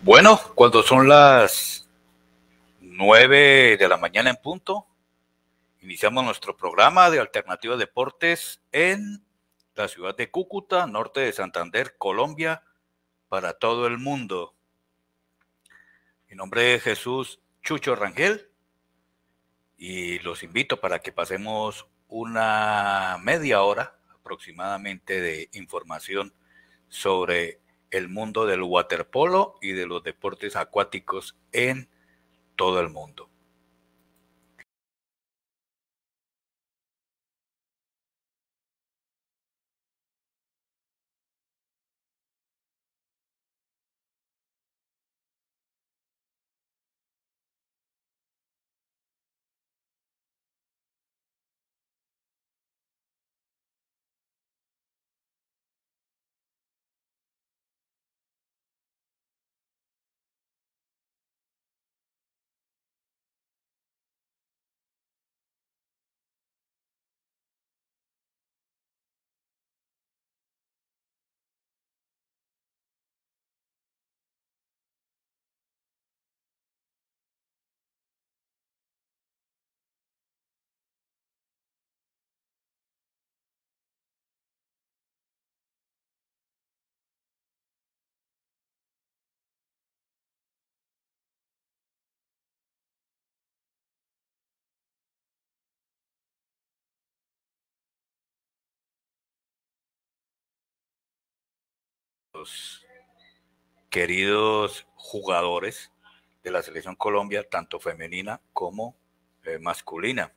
Bueno, cuando son las nueve de la mañana en punto, iniciamos nuestro programa de Alternativa Deportes en la ciudad de Cúcuta, norte de Santander, Colombia, para todo el mundo. Mi nombre es Jesús Chucho Rangel y los invito para que pasemos una media hora aproximadamente de información sobre el mundo del waterpolo y de los deportes acuáticos en todo el mundo. queridos jugadores de la selección Colombia, tanto femenina como eh, masculina.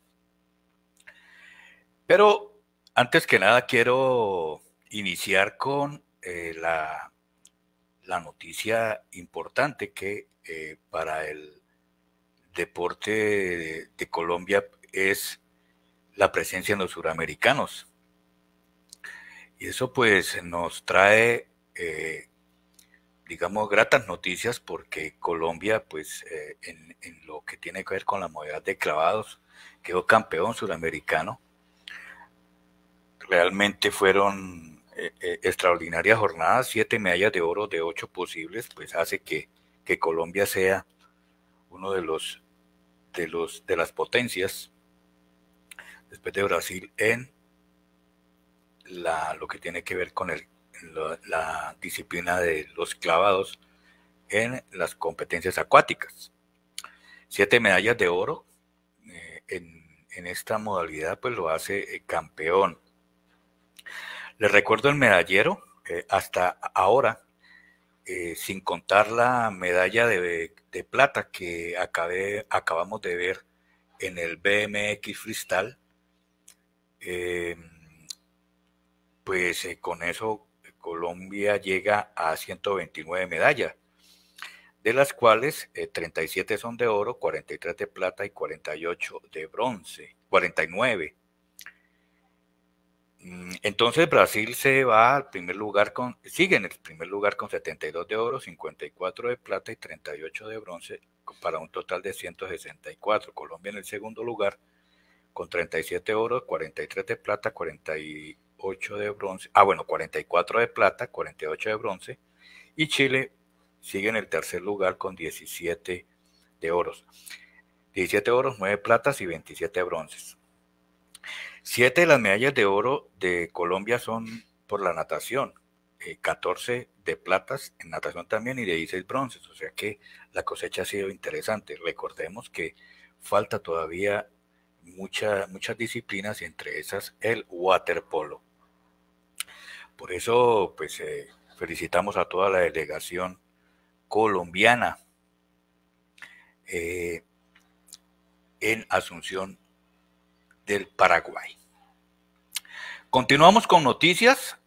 Pero antes que nada quiero iniciar con eh, la, la, noticia importante que eh, para el deporte de Colombia es la presencia en los suramericanos. Y eso pues nos trae eh, digamos, gratas noticias porque Colombia, pues, eh, en, lo que tiene que ver con la modalidad de clavados, quedó campeón suramericano. Realmente fueron eh, extraordinarias jornadas, siete medallas de oro de ocho posibles, pues hace que, que Colombia sea uno de los de los de las potencias después de Brasil en la, lo que tiene que ver con el la, disciplina de los clavados en las competencias acuáticas. Siete medallas de oro eh, en, esta modalidad, pues lo hace campeón. Les recuerdo el medallero, eh, hasta ahora, eh, sin contar la medalla de, plata que acabé, acabamos de ver en el BMX Freestyle, pues con eso Colombia llega a 129 medallas, de las cuales 37 eh, son de oro, 43 de plata y 48 de bronce, 49. Mm, entonces Brasil se va al primer lugar con, sigue en el primer lugar con 72 de oro, 54 de plata y 38 de bronce para un total de 164. Colombia en el segundo lugar con 37 de oro, 43 de plata, 44 de bronce, ah bueno, 44 de plata, 48 de bronce, y Chile sigue en el tercer lugar con 17 de oros. 17 oros, 9 platas y 27 bronces. Siete de las medallas de oro de Colombia son por la natación, 14 eh, de platas en natación también y de 16 bronces, o sea que la cosecha ha sido interesante. Recordemos que falta todavía muchas disciplinas y entre esas el waterpolo. Por eso, pues eh, felicitamos a toda la delegación colombiana eh, en Asunción del Paraguay. Continuamos con noticias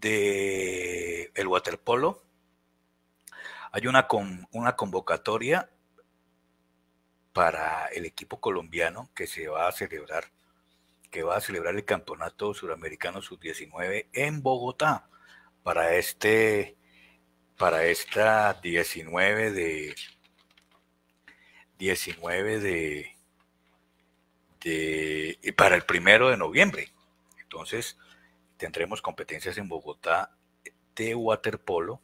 de el waterpolo. Hay una, con, una convocatoria para el equipo colombiano que se va a celebrar que va a celebrar el Campeonato Suramericano Sub-19 en Bogotá para este para esta 19 de 19 de, de para el primero de noviembre. Entonces tendremos competencias en Bogotá de waterpolo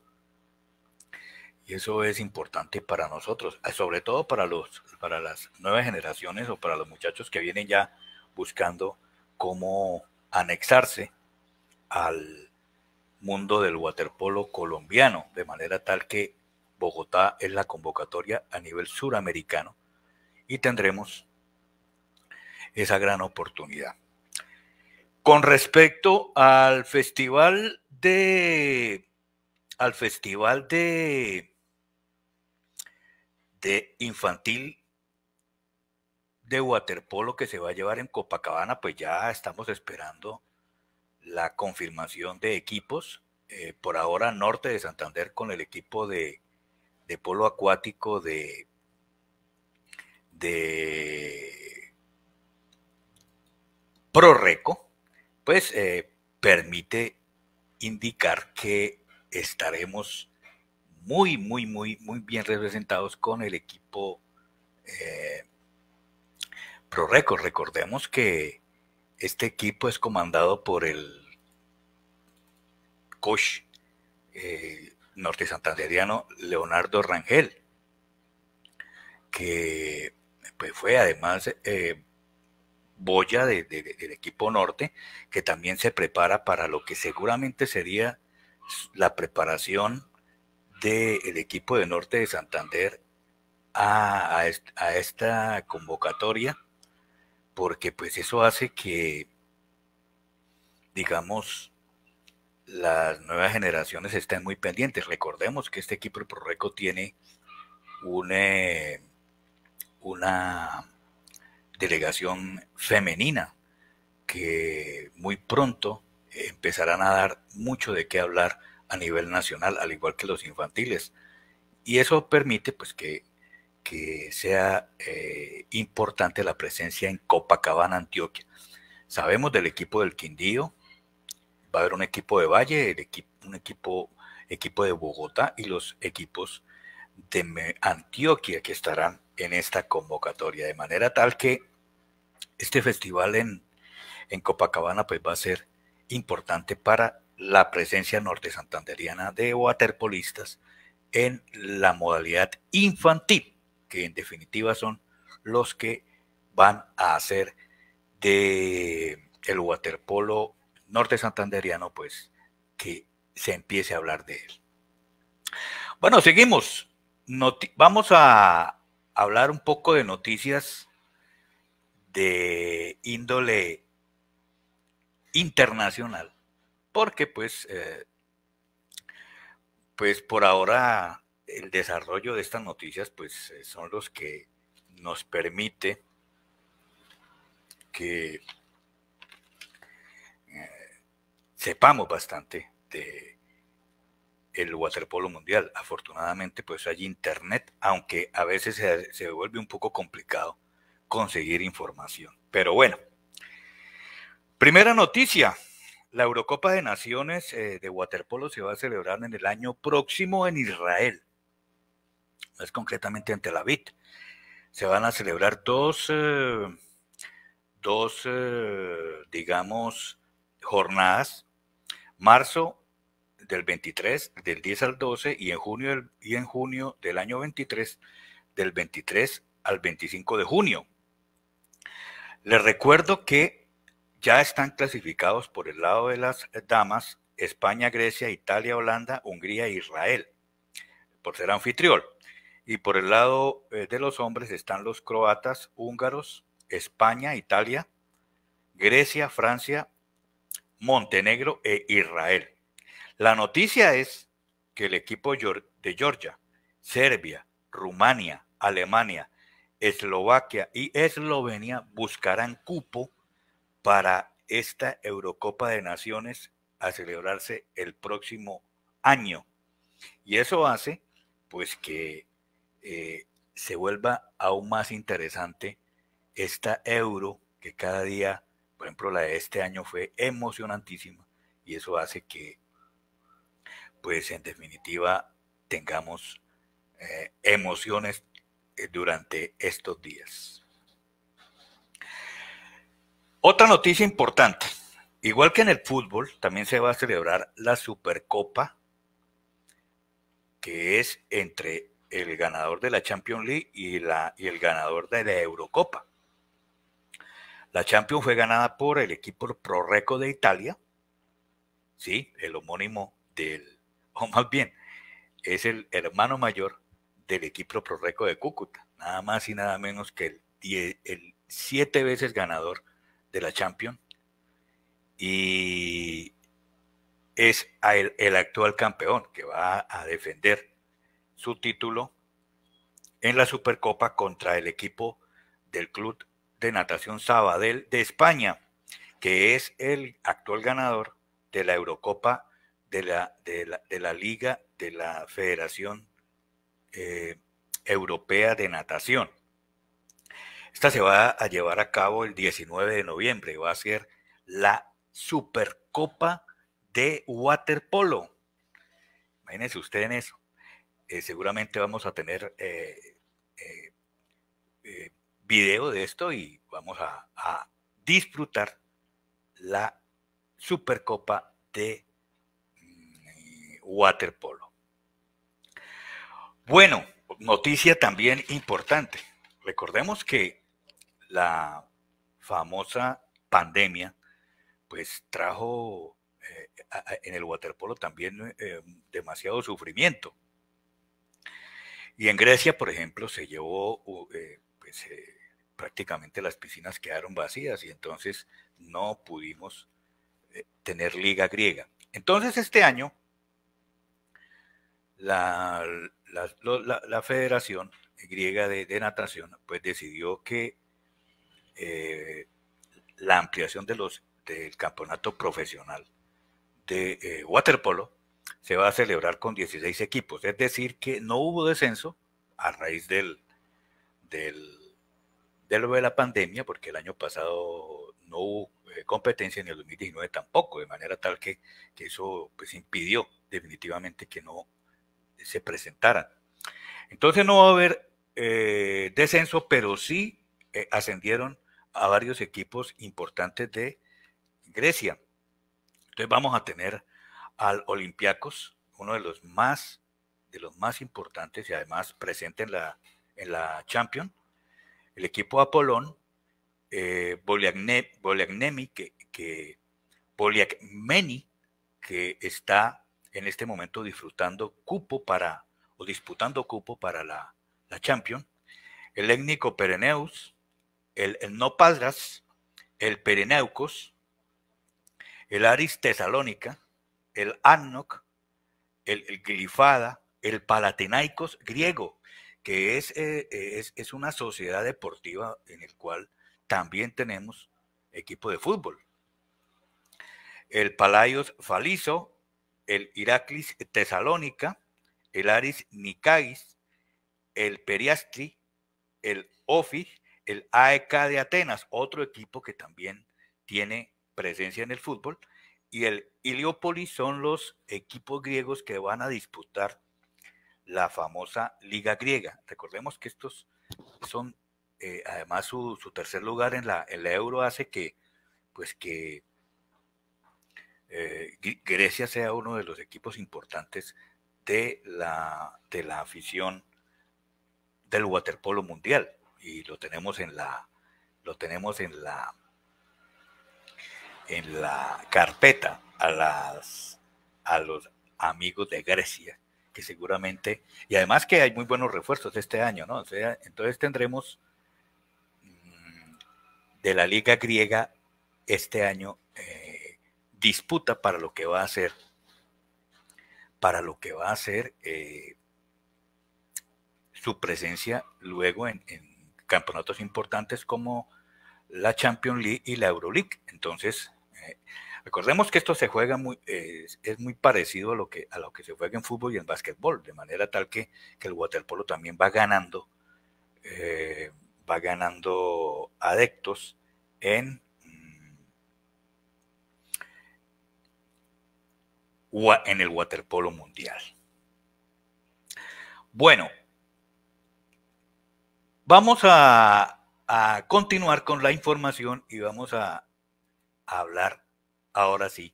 y eso es importante para nosotros, eh, sobre todo para los para las nuevas generaciones o para los muchachos que vienen ya buscando cómo anexarse al mundo del waterpolo colombiano, de manera tal que Bogotá es la convocatoria a nivel suramericano y tendremos esa gran oportunidad. Con respecto al festival de al festival de de infantil de waterpolo que se va a llevar en Copacabana, pues ya estamos esperando la confirmación de equipos. Eh, por ahora, Norte de Santander con el equipo de, polo acuático de, de ProReco, pues eh, permite indicar que estaremos muy, muy, muy, muy bien representados con el equipo eh, ProRecord. Recordemos que este equipo es comandado por el coach eh, norte santanderiano Leonardo Rangel, que pues, fue además eh, boya del equipo norte, que también se prepara para lo que seguramente sería la preparación del equipo de norte de Santander a, esta convocatoria porque pues eso hace que, digamos, las nuevas generaciones estén muy pendientes. Recordemos que este equipo, de ProReco, tiene una eh, una delegación femenina que muy pronto empezarán a dar mucho de qué hablar a nivel nacional, al igual que los infantiles. Y eso permite pues que, que sea eh, importante la presencia en Copacabana, Antioquia. Sabemos del equipo del Quindío, va a haber un equipo de Valle, un equipo, equipo de Bogotá y los equipos de Antioquia que estarán en esta convocatoria. De manera tal que este festival en, en Copacabana pues va a ser importante para la presencia norte santanderiana de waterpolistas en la modalidad infantil, que en definitiva son los que van a hacer de el waterpolo norte santanderiano, pues que se empiece a hablar de él. Bueno, seguimos. vamos a hablar un poco de noticias de índole internacional, porque pues, eh, pues por ahora el desarrollo de estas noticias pues eh, son los que nos permite que eh, sepamos bastante de el waterpolo mundial. Afortunadamente, pues hay internet, aunque a veces se, vuelve un poco complicado conseguir información. Pero bueno, primera noticia. La Eurocopa de Naciones eh, de Waterpolo se va a celebrar en el año próximo en Israel, Es concretamente en Tel Aviv se van a celebrar dos, eh, dos eh, digamos, jornadas. Marzo del 23, del 10 al 12, y en junio, del, y en junio del año 23, del 23 al 25 de junio. Les recuerdo que ya están clasificados por el lado de las damas España, Grecia, Italia, Holanda, Hungría e Israel, por ser anfitrión. Y por el lado eh, de los hombres están los croatas, húngaros, España, Italia, Grecia, Francia, Montenegro e Israel. La noticia es que el equipo de Georgia, Serbia, Rumania, Alemania, Eslovaquia y Eslovenia buscarán cupo para esta Eurocopa de Naciones a celebrarse el próximo año. Y eso hace pues que eh, se vuelva aún más interesante esta euro que cada día, por ejemplo, la de este año fue emocionantísima y eso hace que, pues en definitiva, tengamos eh, emociones eh, durante estos días. Otra noticia importante. Igual que en el fútbol, también se va a celebrar la Supercopa, que es entre el ganador de la Champions League y, la, y el ganador de la Eurocopa. La Champions fue ganada por el equipo Proreco de Italia, sí, el homónimo del, o más bien, es el hermano mayor del equipo Proreco de Cúcuta, nada más y nada menos que el, siete veces ganador de la Champions y es el actual campeón que va a defender su título en la Supercopa contra el equipo del Club de Natación Sabadell de España, que es el actual ganador de la Eurocopa de la, de la, Liga de la Federación eh, Europea de Natación. Esta se va a llevar a cabo el 19 de noviembre, va a ser la Supercopa de Waterpolo. Imagínense ustedes eso. Eh, seguramente vamos a tener eh, eh, video de esto y vamos a, disfrutar la Supercopa de mm, waterpolo. Bueno, noticia también importante. Recordemos que la famosa pandemia pues trajo en el waterpolo también demasiado sufrimiento. Y en Grecia, por ejemplo, se llevó, eh, pues, eh, prácticamente las piscinas quedaron vacías y entonces no pudimos eh, tener liga griega. Entonces este año la, Federación Griega de, de, Natación pues decidió que la ampliación de los, del campeonato profesional de waterpolo se va a celebrar con 16 equipos. Es decir, que no hubo descenso a raíz del, de lo de la pandemia, porque el año pasado no hubo eh, competencia, en el 2019 tampoco, de manera tal que, eso pues, impidió definitivamente que no se presentaran. Entonces no va a haber eh, descenso, pero sí eh, ascendieron a varios equipos importantes de Grecia. Entonces vamos a tener al Olympiacos, uno de los más de los más importantes y además presente en la, en la Champions. El equipo Apolón, eh, que, que, que está en este momento disfrutando cupo para, o disputando cupo para la, Champion, el étnico Pereneus, el, No Padras, el Pereneucos, el Aris Tesalónica, el Annoc, el, Glifada, el Palatenaicos griego, que eh, es, es, una sociedad deportiva en el cual también tenemos equipo de fútbol. El Palaios Faliso, el Iraklis Tesalónica, el Aris NICAIS el Periastri, el Ofi, el AEK de Atenas, otro equipo que también tiene presencia en el fútbol, y el Heliópolis son los equipos griegos que van a disputar la famosa Liga Griega. Recordemos que estos son, eh, además, su, tercer lugar en la, en Euro hace que, pues que eh, Grecia sea uno de los equipos importantes de la, de la afición del waterpolo mundial. Y lo tenemos en la, lo tenemos en la en la carpeta a, las, a los amigos de Grecia, que seguramente, y además que hay muy buenos refuerzos este año, ¿no? sea, entonces tendremos mm, de la liga griega este año eh, disputa para lo que va a ser, para lo que va a ser eh, su presencia luego en, en campeonatos importantes como la Champions League y la Euroleague. Entonces, eh, recordemos que esto se juega muy, eh, es muy parecido a lo, que, a lo que se juega en fútbol y en básquetbol, de manera tal que, el waterpolo también va ganando, eh, va ganando adeptos en, mm, en el waterpolo mundial. Bueno, vamos a continuar con la información y vamos a, hablar ahora sí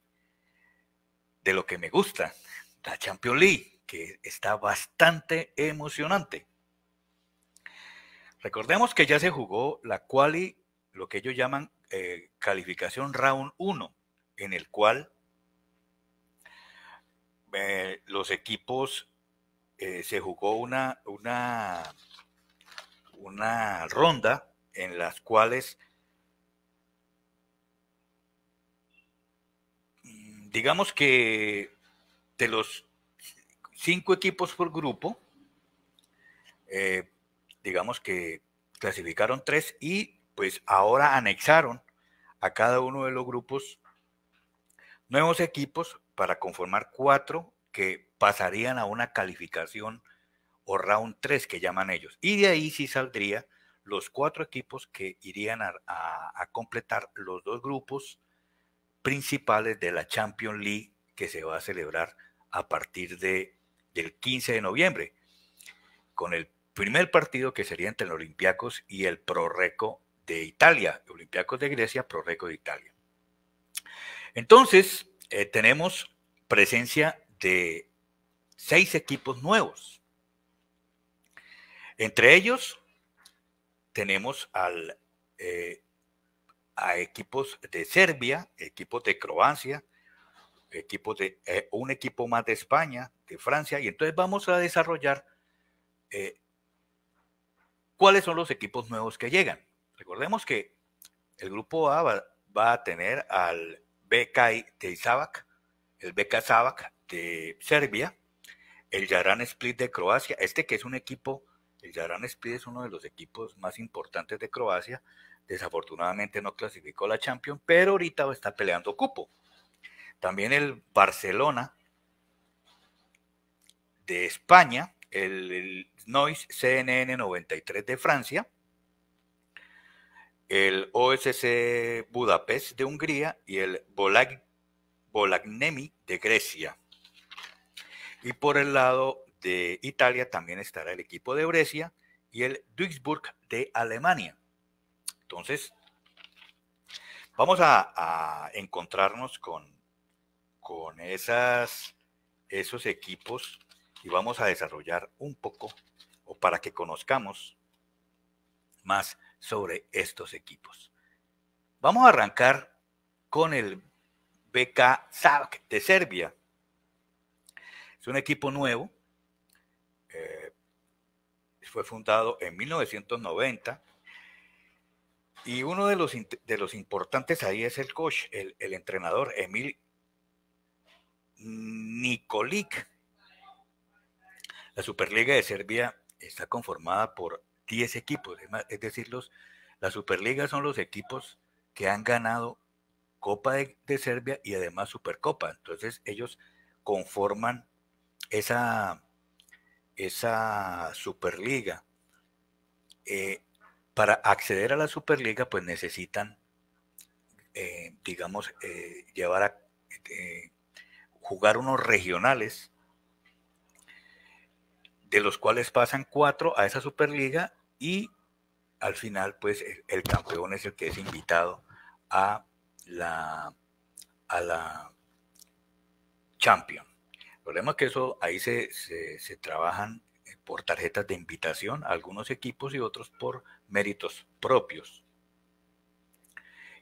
de lo que me gusta, la Champions League, que está bastante emocionante. Recordemos que ya se jugó la quali, lo que ellos llaman eh, calificación round 1, en el cual eh, los equipos eh, se jugó una, una, una ronda en las cuales digamos que de los cinco equipos por grupo, eh, digamos que clasificaron tres y pues ahora anexaron a cada uno de los grupos nuevos equipos para conformar cuatro que pasarían a una calificación o round tres que llaman ellos. Y de ahí sí saldría los cuatro equipos que irían a completar los dos grupos principales de la Champions League que se va a celebrar a partir de, del 15 de noviembre, con el primer partido que sería entre los Olympiacos y el Proreco de Italia, Olympiacos de Grecia, Proreco de Italia. Entonces, eh, tenemos presencia de seis equipos nuevos. Entre ellos, tenemos al eh, a equipos de Serbia, equipos de Croacia, equipos de, eh, un equipo más de España, de Francia, y entonces vamos a desarrollar eh, cuáles son los equipos nuevos que llegan. Recordemos que el grupo A va, a tener al BK de el BK Savac de Serbia, el Yaran Split de Croacia, este que es un equipo, el Yaran Split es uno de los equipos más importantes de Croacia, Desafortunadamente no clasificó la Champions, pero ahorita está peleando cupo. También el Barcelona de España, el, Noise CNN 93 de Francia, el OSC Budapest de Hungría y el Volagnemi de Grecia. Y por el lado de Italia también estará el equipo de Brescia y el Duisburg de Alemania. Entonces, vamos a, encontrarnos con, con esas, esos equipos y vamos a desarrollar un poco o para que conozcamos más sobre estos equipos. Vamos a arrancar con el BK SAVK de Serbia. Es un equipo nuevo. Eh, fue fundado en 1990 y uno de los, de los importantes ahí es el coach, el, entrenador, Emil Nikolic. La Superliga de Serbia está conformada por 10 equipos, es decir, los, la Superliga son los equipos que han ganado Copa de, Serbia y además Supercopa. Entonces ellos conforman esa, esa Superliga. Eh, para acceder a la Superliga, pues necesitan, eh, digamos, eh, llevar a eh, jugar unos regionales, de los cuales pasan cuatro a esa Superliga y al final, pues, e, el, campeón es el que es invitado a la, a la Champion. El problema es que eso ahí se trabajan por tarjetas de invitación algunos equipos y otros por méritos propios.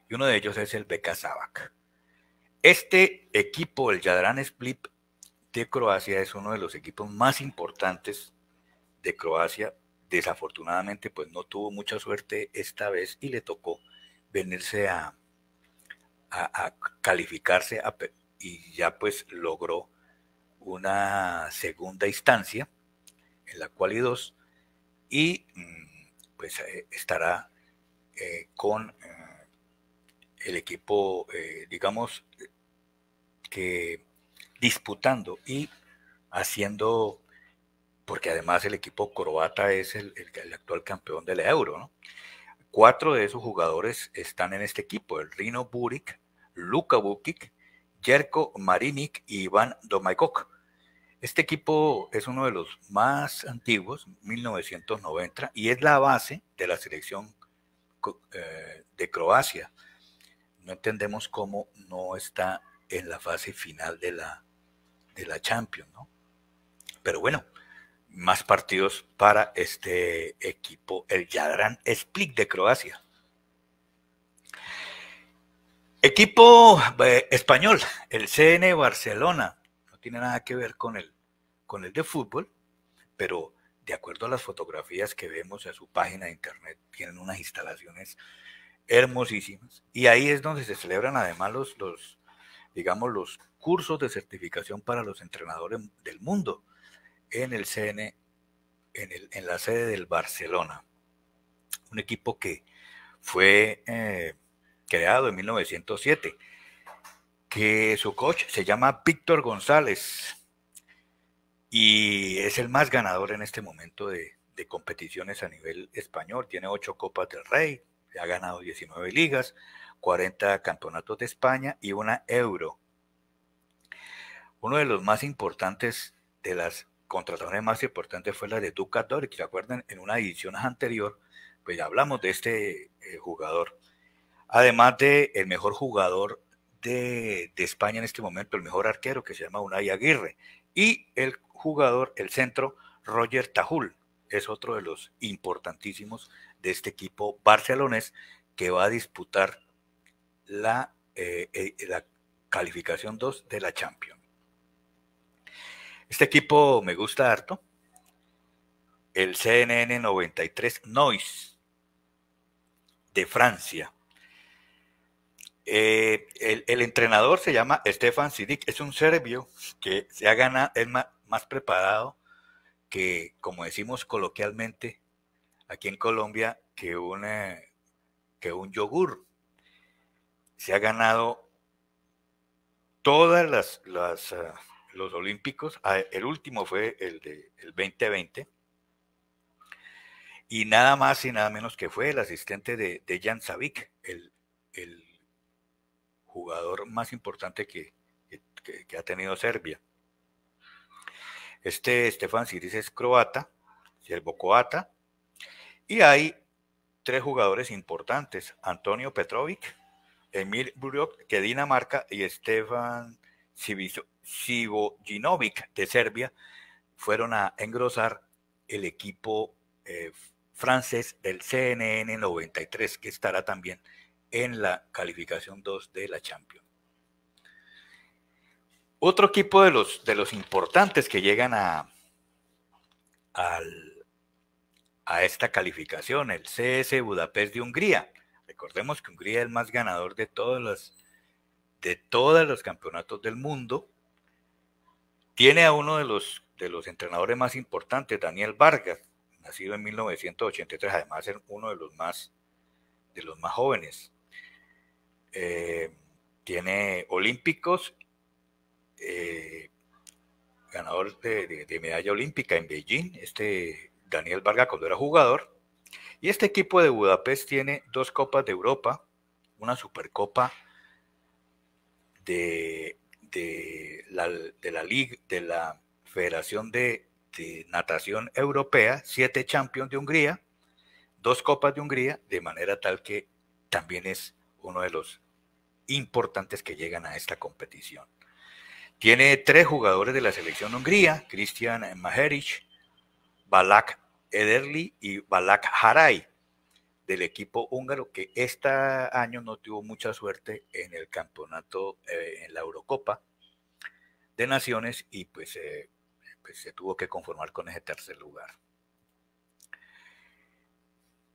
Y uno de ellos es el Beka Este equipo, el Jadran Split de Croacia, es uno de los equipos más importantes de Croacia. Desafortunadamente, pues no tuvo mucha suerte esta vez y le tocó venirse a, a, calificarse y ya pues logró una segunda instancia en la cual y dos, y mm, pues eh, estará eh, con eh, el equipo, digamos, que disputando y haciendo, porque además el equipo croata es el, actual campeón del Euro, ¿no? Cuatro de esos jugadores están en este equipo, el Rino Burik, Luka Bukic, Jerko Marinic y Iván Domajkok. Este equipo es uno de los más antiguos, 1990, y es la base de la selección eh, de Croacia. No entendemos cómo no está en la fase final de la, de la Champions, ¿no? Pero bueno, más partidos para este equipo, el Jadran Split de Croacia. Equipo eh, español, el CN Barcelona, tiene nada que ver con el, con el de fútbol, pero de acuerdo a las fotografías que vemos en su página de internet, tienen unas instalaciones hermosísimas. Y ahí es donde se celebran además los, los digamos, los cursos de certificación para los entrenadores del mundo en el CN, en, el, la sede del Barcelona. Un equipo que fue eh, creado en 1907 que su coach se llama Víctor González y es el más ganador en este momento de, competiciones a nivel español. Tiene ocho Copas del Rey, ha ganado 19 ligas, 40 campeonatos de España y una Euro. Uno de los más importantes de las contrataciones más importantes fue la de Duca que ¿Se acuerdan? En una edición anterior, pues ya hablamos de este eh, jugador. Además de el mejor jugador de, España en este momento, el mejor arquero, que se llama Unai Aguirre, y el jugador, el centro, Roger Tajul, es otro de los importantísimos de este equipo barcelonés que va a disputar la, eh, eh, la calificación 2 de la Champions. Este equipo me gusta harto. El CNN 93 Noise de Francia. Eh, el, entrenador se llama Stefan Sidic, es un serbio que se ha ganado, es más, preparado que, como decimos coloquialmente aquí en Colombia, que, eh, que un yogur. Se ha ganado todas las, las eh, los olímpicos, ah, el último fue el de el 2020, y nada más y nada menos que fue el asistente de, de Jan Savic, el, el jugador más importante que, ha tenido Serbia. Este Stefan Siris es croata, el y hay tres jugadores importantes, Antonio Petrovic, Emil Buriok que Dinamarca y Stefan Sivojinovic de Serbia, fueron a engrosar el equipo eh, francés del CNN 93, que estará también en la calificación 2 de la Champions. Otro equipo de los, de los importantes que llegan a, a esta calificación, el CS Budapest de Hungría. Recordemos que Hungría es el más ganador de todas las, de todos los campeonatos del mundo. Tiene a uno de los, de los entrenadores más importantes, Daniel Vargas, nacido en 1983, además es uno de los más, de los más jóvenes. Eh, tiene olímpicos, eh, ganador de, medalla olímpica en Beijing, este Daniel Varga cuando era jugador. Y este equipo de Budapest tiene dos copas de Europa, una supercopa de, de la, de Liga, de la Federación de Natación Europea, siete champions de Hungría, dos copas de Hungría, de manera tal que también es uno de los importantes que llegan a esta competición. Tiene tres jugadores de la selección Hungría, Christian Maheric, Balak Ederli y Balak harai del equipo húngaro, que este año no tuvo mucha suerte en el campeonato, eh, en la Eurocopa de Naciones, y pues, eh, pues se tuvo que conformar con ese tercer lugar.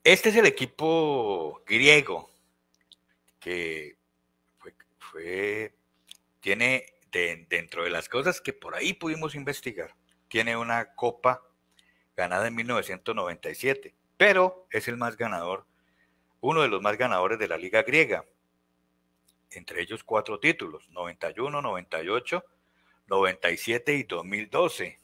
Este es el equipo griego que fue, tiene dentro de las cosas que por ahí pudimos investigar, tiene una copa ganada en 1997, pero es el más ganador, uno de los más ganadores de la liga griega, entre ellos cuatro títulos, 91, 98, 97 y 2012.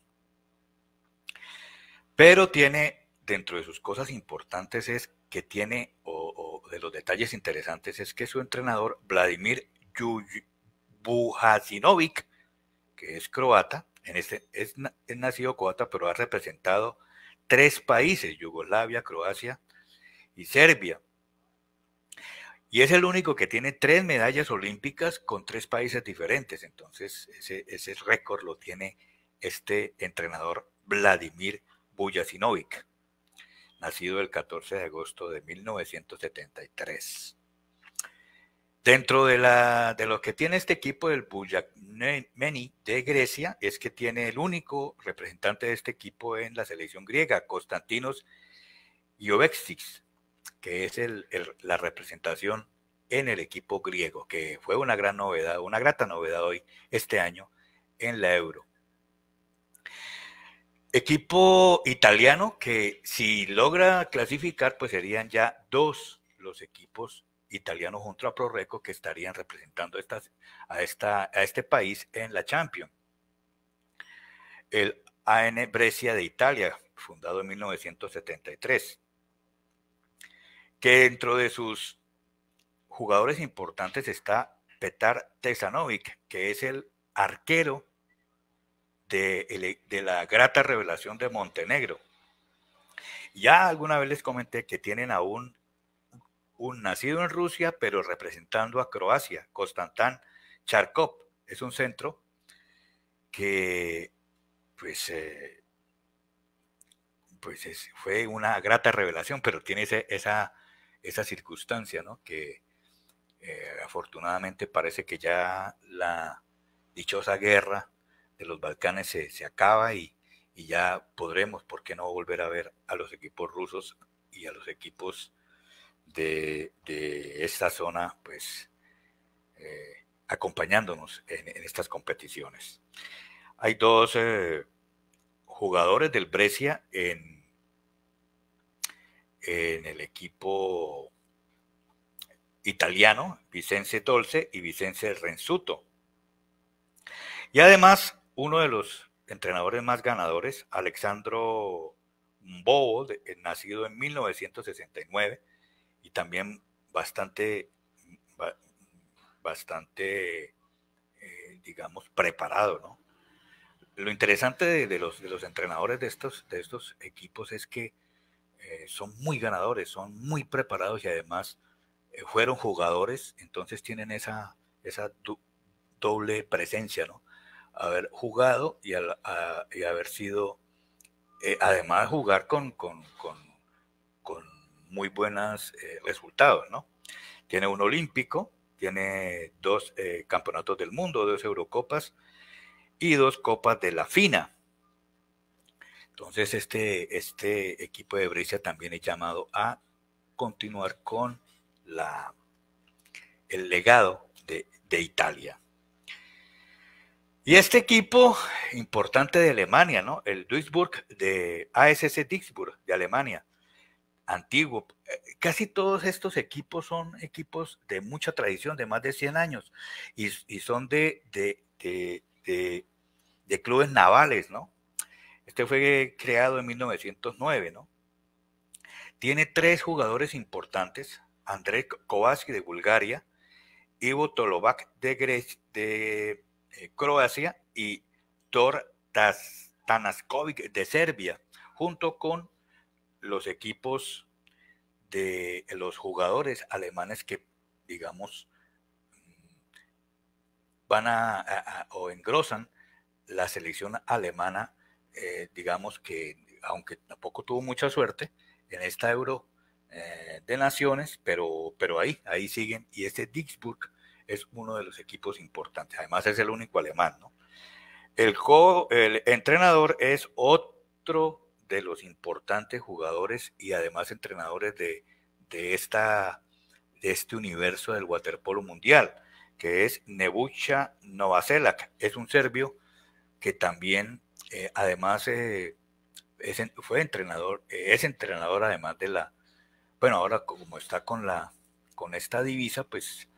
Pero tiene, dentro de sus cosas importantes es que tiene, o, o de los detalles interesantes es que su entrenador, Vladimir Bujasinovic, que es croata, en este, es, nacido croata, pero ha representado tres países, Yugoslavia, Croacia y Serbia. Y es el único que tiene tres medallas olímpicas con tres países diferentes. Entonces, ese, ese récord lo tiene este entrenador Vladimir Bujasinovic, nacido el 14 de agosto de 1973. Dentro de, la, de lo que tiene este equipo del Meni de Grecia es que tiene el único representante de este equipo en la selección griega, Constantinos Iovexis, que es la representación en el equipo griego, que fue una gran novedad, una grata novedad hoy, este año, en la Euro. Equipo italiano que si logra clasificar, pues serían ya dos los equipos italiano junto a Proreco que estarían representando a, este país en la Champions. El AN Brescia de Italia, fundado en 1973, que dentro de sus jugadores importantes está Petar Tesanovic, que es el arquero de, de la grata revelación de Montenegro. Ya alguna vez les comenté que tienen a un un nacido en Rusia, pero representando a Croacia, Konstantin Charkov. Es un centro que, pues, eh, pues fue una grata revelación, pero tiene esa, esa circunstancia, ¿no? Que eh, afortunadamente parece que ya la dichosa guerra de los Balcanes se, acaba y, y ya podremos, ¿por qué no volver a ver a los equipos rusos y a los equipos de, esta zona, pues eh, acompañándonos en, estas competiciones. Hay dos eh, jugadores del Brescia en, en el equipo italiano, Vicente Dolce y Vicente Renzuto. Y además, uno de los entrenadores más ganadores, Alexandro Bobo, nacido en 1969, y también bastante, bastante eh, digamos, preparado, ¿no? Lo interesante de, los, de los entrenadores de estos, de estos equipos es que eh, son muy ganadores, son muy preparados y además eh, fueron jugadores, entonces tienen esa, esa doble presencia, ¿no? Haber jugado y, y haber sido, además jugar con, muy buenos eh, resultados, ¿no? Tiene un olímpico, tiene dos eh, campeonatos del mundo, dos Eurocopas y dos copas de la FINA. Entonces este, este equipo de Brescia también es llamado a continuar con la, el legado de, de Italia. Y este equipo importante de Alemania, ¿no? El Duisburg de ASC Duisburg de Alemania, antiguo. Eh, casi todos estos equipos son equipos de mucha tradición, de más de 100 años, y, son de, de, clubes navales, ¿no? Este fue creado en 1909, ¿no? Tiene tres jugadores importantes, André Kovács de Bulgaria, Ivo Tolovac de, de eh, Croacia y Tor Tanaskovic de Serbia, junto con los equipos de los jugadores alemanes que, digamos, mm, van a, o engrosan la selección alemana, eh, digamos que, aunque tampoco tuvo mucha suerte en esta Euro eh, de Naciones, pero, pero ahí, ahí siguen. Y este Dixburg es uno de los equipos importantes. Además es el único alemán, ¿no? El, el entrenador es otro de los importantes jugadores y además entrenadores de, de, esta, de este universo del waterpolo mundial, que es Nebucha Novacelak, Es un serbio que también, eh, además, eh, fue entrenador, eh, es entrenador además de la, bueno, ahora como está con, la, con esta divisa, pues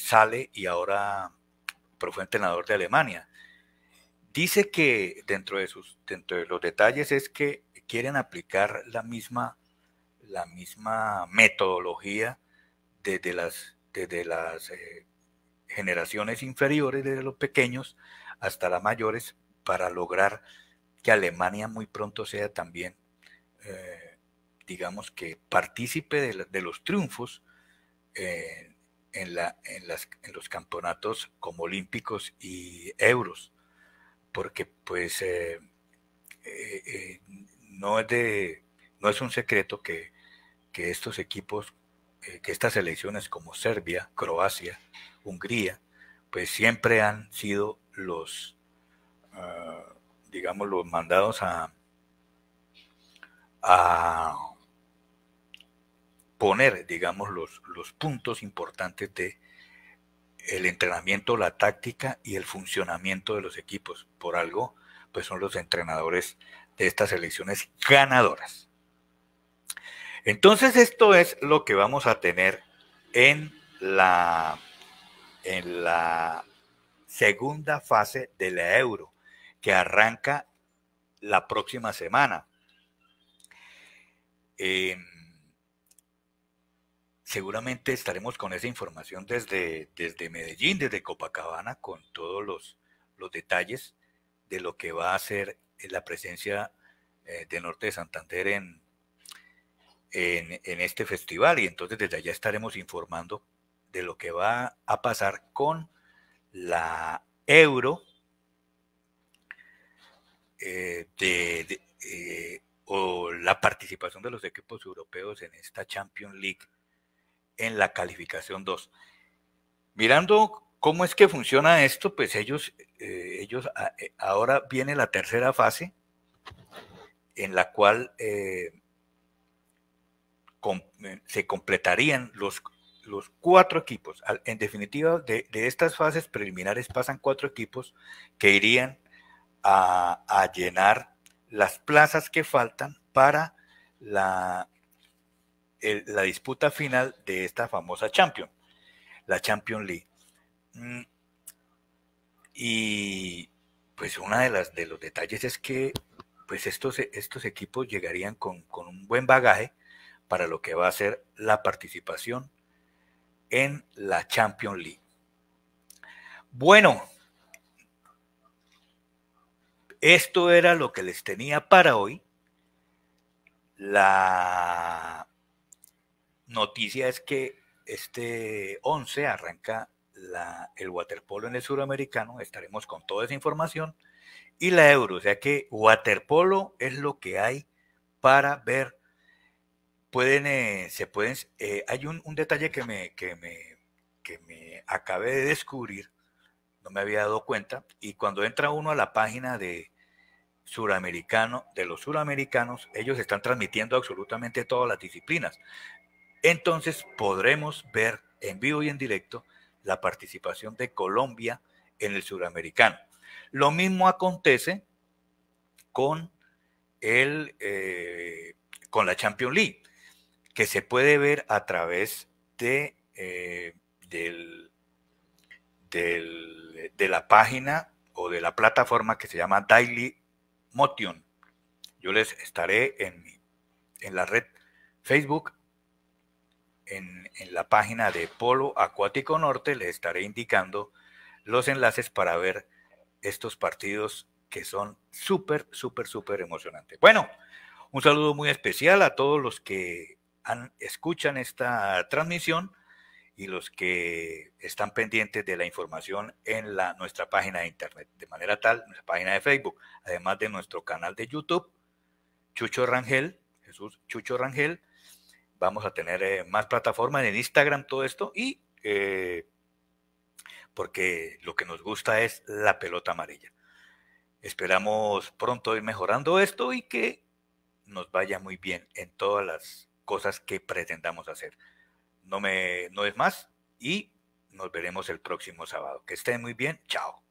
sale y ahora pero pues, fue entrenador de Alemania. Dice que dentro de, sus, dentro de los detalles es que quieren aplicar la misma, la misma metodología desde las, las eh, generaciones inferiores, desde los pequeños hasta las mayores, para lograr que Alemania muy pronto sea también, eh, digamos que partícipe de, los triunfos eh, en, los campeonatos como olímpicos y euros porque pues eh, eh, eh, no, es de, no es un secreto que, que estos equipos, que estas elecciones como Serbia, Croacia, Hungría, pues siempre han sido los, ah, digamos, los mandados a, a poner, digamos, los, los puntos importantes de el entrenamiento, la táctica y el funcionamiento de los equipos. Por algo, pues son los entrenadores de estas elecciones ganadoras. Entonces, esto es lo que vamos a tener en la, en la segunda fase de la euro, que arranca la próxima semana. Eh, seguramente estaremos con esa información desde, desde Medellín, desde Copacabana, con todos los, detalles de lo que va a ser eh, la presencia eh, de norte de Santander en, en, este festival. Y entonces desde allá estaremos informando de lo que va a pasar con la euro eh, o la participación de los equipos europeos en esta Champions League en la calificación 2. Mirando cómo es que funciona esto, pues ellos, eh, ellos ah, eh, ahora viene la tercera fase en la cual eh, se completarían los, los cuatro equipos. En definitiva, de, estas fases preliminares pasan cuatro equipos que irían a llenar las plazas que faltan para la, la disputa final de esta famosa Champion, la Champion League. Mm, y pues una de las de los detalles es que pues estos, estos equipos llegarían con, con un buen bagaje para lo que va a ser la participación en la Champion League. Bueno, esto era lo que les tenía para hoy. La noticia es que este 11 arranca el waterpolo en el suramericano, estaremos con toda esa información, y la euro, o sea que waterpolo es lo que hay para ver. Pueden, eh, se pueden, eh, hay un, detalle que me, que, me, que me acabé de descubrir, no me había dado cuenta, y cuando entra uno a la página de, suramericano, de los suramericanos, ellos están transmitiendo absolutamente todas las disciplinas entonces podremos ver en vivo y en directo la participación de Colombia en el suramericano. Lo mismo acontece con, el, eh, con la Champions League, que se puede ver a través de, eh, de la página o de la plataforma que se llama Daily Motion. Yo les estaré en, en la red Facebook en, la página de Polo Acuático Norte les estaré indicando los enlaces para ver estos partidos que son súper, súper, súper emocionantes. Bueno, un saludo muy especial a todos los que escuchan esta transmisión y los que están pendientes de la información en la, nuestra página de internet, de manera tal, nuestra página de Facebook, además de nuestro canal de YouTube, Chucho Rangel, Jesús Chucho Rangel, Vamos a tener eh, más plataformas en Instagram, todo esto, y eh, porque lo que nos gusta es la pelota amarilla. Esperamos pronto ir mejorando esto y que nos vaya muy bien en todas las cosas que pretendamos hacer. No, me, no es más y nos veremos el próximo sábado. Que estén muy bien. Chao.